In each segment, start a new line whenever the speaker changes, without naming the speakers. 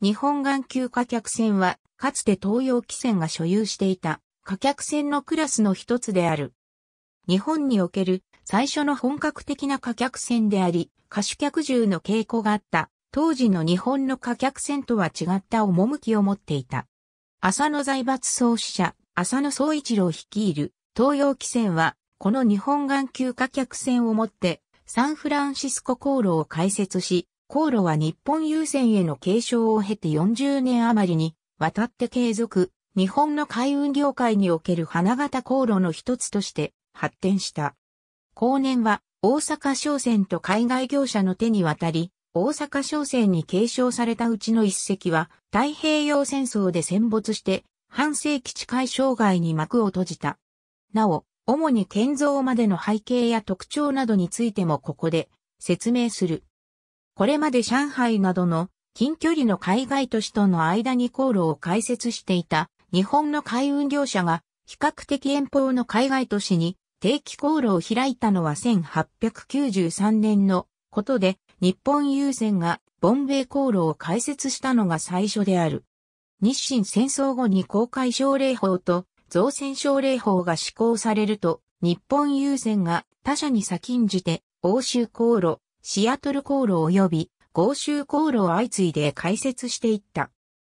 日本眼球貨客船は、かつて東洋汽船が所有していた貨客船のクラスの一つである。日本における最初の本格的な貨客船であり、貨主客従の傾向があった当時の日本の貨客船とは違った趣を持っていた。浅野財閥創始者、浅野総一郎率いる東洋汽船は、この日本眼球貨客船をもってサンフランシスコ航路を開設し、航路は日本郵船への継承を経て40年余りに渡って継続、日本の海運業界における花形航路の一つとして発展した。後年は大阪商船と海外業者の手に渡り、大阪商船に継承されたうちの一隻は太平洋戦争で戦没して半世紀近い生涯に幕を閉じた。なお、主に建造までの背景や特徴などについてもここで説明する。これまで上海などの近距離の海外都市との間に航路を開設していた日本の海運業者が比較的遠方の海外都市に定期航路を開いたのは1893年のことで日本郵船がボンベイ航路を開設したのが最初である。日清戦争後に公開奨励法と造船奨励法が施行されると日本郵船が他社に先んじて欧州航路、シアトル航路及び豪州航路を相次いで開設していった。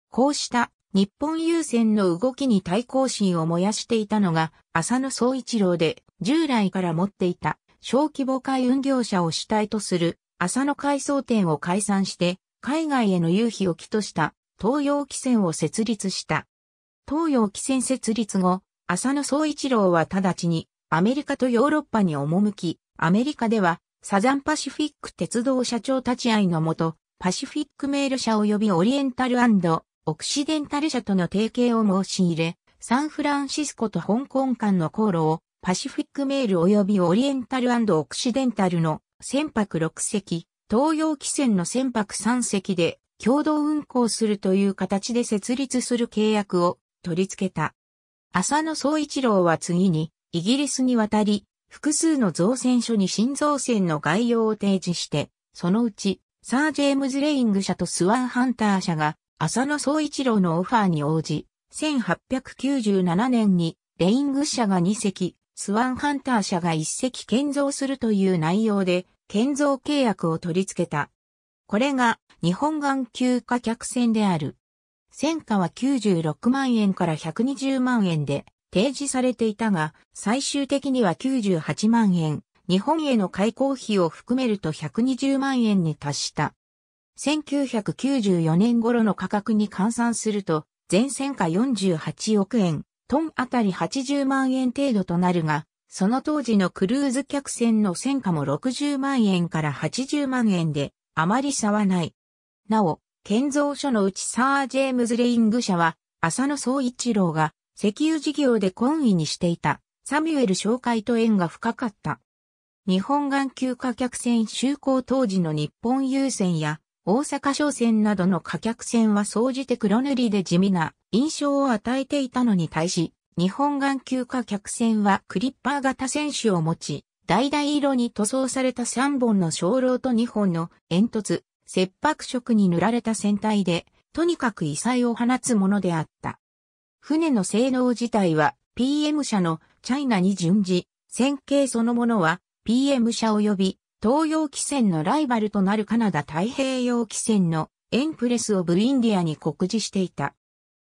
こうした日本優先の動きに対抗心を燃やしていたのが浅野総一郎で従来から持っていた小規模海運業者を主体とする浅野海藻店を解散して海外への夕費を起とした東洋汽船を設立した。東洋汽船設立後、浅野総一郎は直ちにアメリカとヨーロッパに赴き、アメリカではサザンパシフィック鉄道社長立ち会いのもと、パシフィックメール社及びオリエンタルオクシデンタル社との提携を申し入れ、サンフランシスコと香港間の航路をパシフィックメール及びオリエンタルオクシデンタルの船舶6隻、東洋汽船の船舶3隻で共同運航するという形で設立する契約を取り付けた。浅野総一郎は次にイギリスに渡り、複数の造船所に新造船の概要を提示して、そのうち、サー・ジェームズ・レイング社とスワン・ハンター社が、浅野総一郎のオファーに応じ、1897年に、レイング社が2隻、スワン・ハンター社が1隻建造するという内容で、建造契約を取り付けた。これが、日本岸球化客船である。戦価は96万円から120万円で、提示されていたが、最終的には98万円、日本への開港費を含めると120万円に達した。1994年頃の価格に換算すると、全線価48億円、トンあたり80万円程度となるが、その当時のクルーズ客船の戦価も60万円から80万円で、あまり差はない。なお、建造所のうちサー・ジェームズ・レイング社は、浅野総一郎が石油事業で懇意にしていた、サミュエル紹介と縁が深かった。日本眼球貨客船就航当時の日本郵船や大阪商船などの貨客船は総じて黒塗りで地味な印象を与えていたのに対し、日本眼球貨客船はクリッパー型船首を持ち、橙色に塗装された3本の鐘楼と2本の煙突、切迫色に塗られた船体で、とにかく異彩を放つものであった。船の性能自体は PM 社のチャイナに順次、線形そのものは PM 社及び東洋汽船のライバルとなるカナダ太平洋汽船のエンプレスをブインディアに告示していた。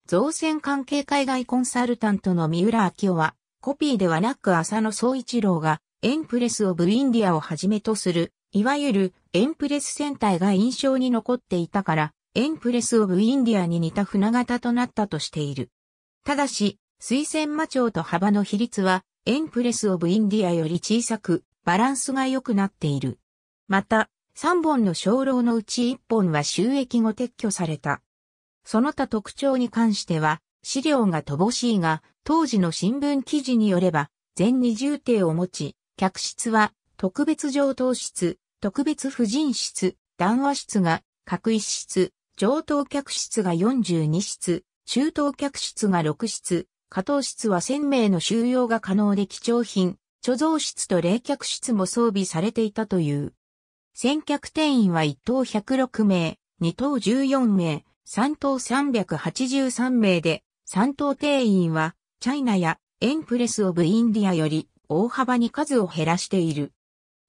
造船関係海外コンサルタントの三浦明夫は、コピーではなく浅野総一郎がエンプレスをブインディアをはじめとする、いわゆるエンプレス船体が印象に残っていたから、エンプレスオブインディアに似た船型となったとしている。ただし、推薦魔帳と幅の比率は、エンプレスオブインディアより小さく、バランスが良くなっている。また、3本の鐘楼のうち1本は収益後撤去された。その他特徴に関しては、資料が乏しいが、当時の新聞記事によれば、全二重艇を持ち、客室は、特別上等室、特別婦人室、談話室が、各一室、上等客室が42室、中東客室が6室、下等室は1000名の収容が可能で貴重品、貯蔵室と冷却室も装備されていたという。先客定員は1等106名、2等14名、3等383名で、3等定員は、チャイナやエンプレス・オブ・インディアより大幅に数を減らしている。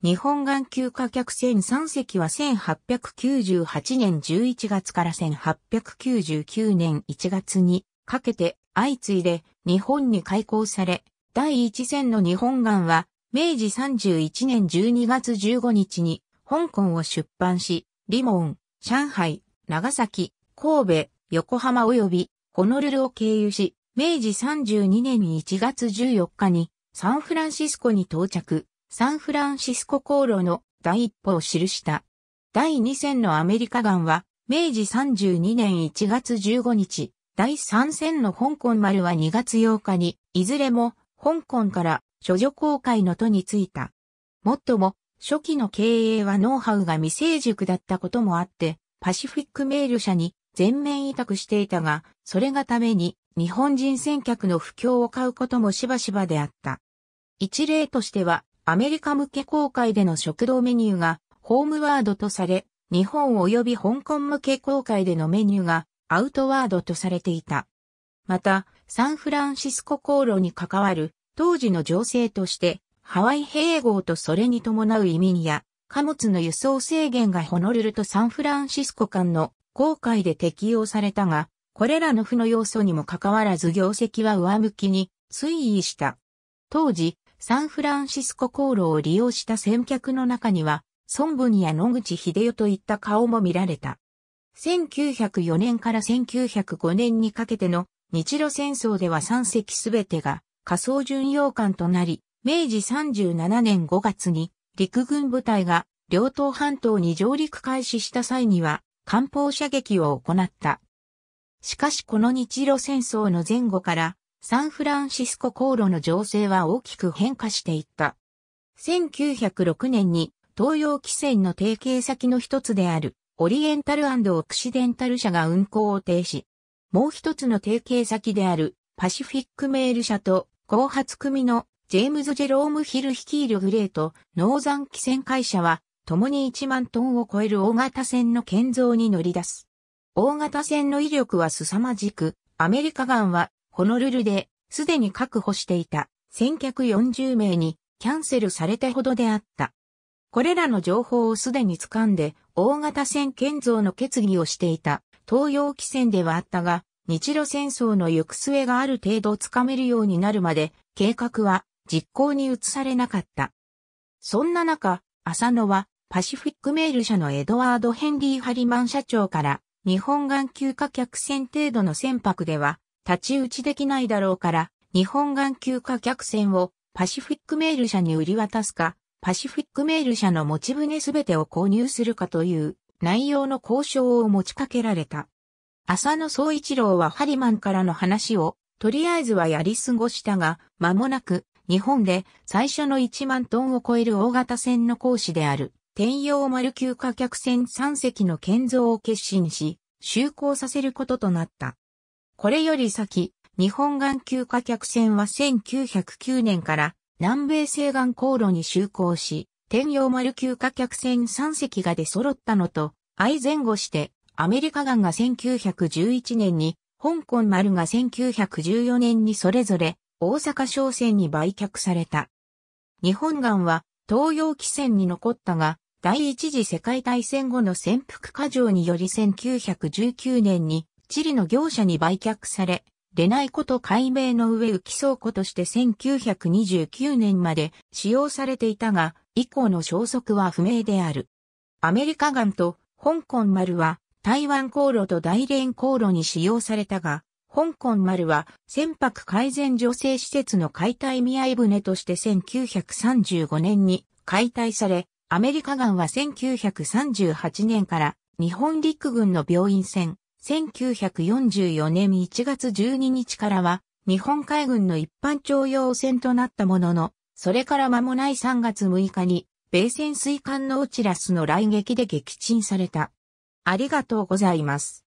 日本眼球貨客船3隻は1898年11月から1899年1月にかけて相次いで日本に開港され、第1船の日本岸は明治31年12月15日に香港を出版し、リモン、上海、長崎、神戸、横浜及びホノルルを経由し、明治32年1月14日にサンフランシスコに到着。サンフランシスコ航路の第一歩を記した。第二戦のアメリカ艦は、明治32年1月15日、第三戦の香港丸は2月8日に、いずれも香港から処女公開の都に着いた。もっとも、初期の経営はノウハウが未成熟だったこともあって、パシフィックメール社に全面委託していたが、それがために日本人船客の不況を買うこともしばしばであった。一例としては、アメリカ向け公開での食堂メニューがホームワードとされ、日本及び香港向け公開でのメニューがアウトワードとされていた。また、サンフランシスコ航路に関わる当時の情勢として、ハワイ併合とそれに伴う移民や貨物の輸送制限がホノルルとサンフランシスコ間の航海で適用されたが、これらの負の要素にもかかわらず業績は上向きに推移した。当時、サンフランシスコ航路を利用した先客の中には、孫文や野口秀代といった顔も見られた。1904年から1905年にかけての日露戦争では3隻すべてが仮想巡洋艦となり、明治37年5月に陸軍部隊が両島半島に上陸開始した際には艦砲射撃を行った。しかしこの日露戦争の前後からサンフランシスコ航路の情勢は大きく変化していった。1906年に東洋汽船の提携先の一つであるオリエンタルオクシデンタル社が運航を停止。もう一つの提携先であるパシフィックメール社と後発組のジェームズ・ジェローム・ヒル率いるグレート、ノーザン汽船会社は共に1万トンを超える大型船の建造に乗り出す。大型船の威力は凄まじく、アメリカ岸はホノルルで、すでに確保していた、先客40名に、キャンセルされたほどであった。これらの情報をすでに掴んで、大型船建造の決議をしていた、東洋汽船ではあったが、日露戦争の行く末がある程度掴めるようになるまで、計画は実行に移されなかった。そんな中、浅野は、パシフィックメール社のエドワード・ヘンリー・ハリマン社長から、日本眼球化客船程度の船舶では、立ち打ちできないだろうから、日本眼球化客船をパシフィックメール社に売り渡すか、パシフィックメール社の持ち船すべてを購入するかという内容の交渉を持ちかけられた。浅野総一郎はハリマンからの話を、とりあえずはやり過ごしたが、間もなく日本で最初の1万トンを超える大型船の講師である、天洋丸級化客船3隻の建造を決心し、就航させることとなった。これより先、日本眼球貨客船は1909年から南米西岸航路に就航し、天洋丸級貨客船3隻が出揃ったのと、相前後して、アメリカ岸が1911年に、香港丸が1914年にそれぞれ、大阪商船に売却された。日本岸は、東洋汽船に残ったが、第一次世界大戦後の潜伏過剰により1919年にチリの業者に売却され、レナイコと改名の上浮き倉庫として1929年まで使用されていたが、以降の消息は不明である。アメリカンと香港丸は台湾航路と大連航路に使用されたが、香港丸は船舶改善助成施設の解体見合い船として1935年に解体され、アメリカンは1938年から日本陸軍の病院船1944年1月12日からは、日本海軍の一般徴用船となったものの、それから間もない3月6日に、米潜水艦のオチラスの来撃で撃沈された。ありがとうございます。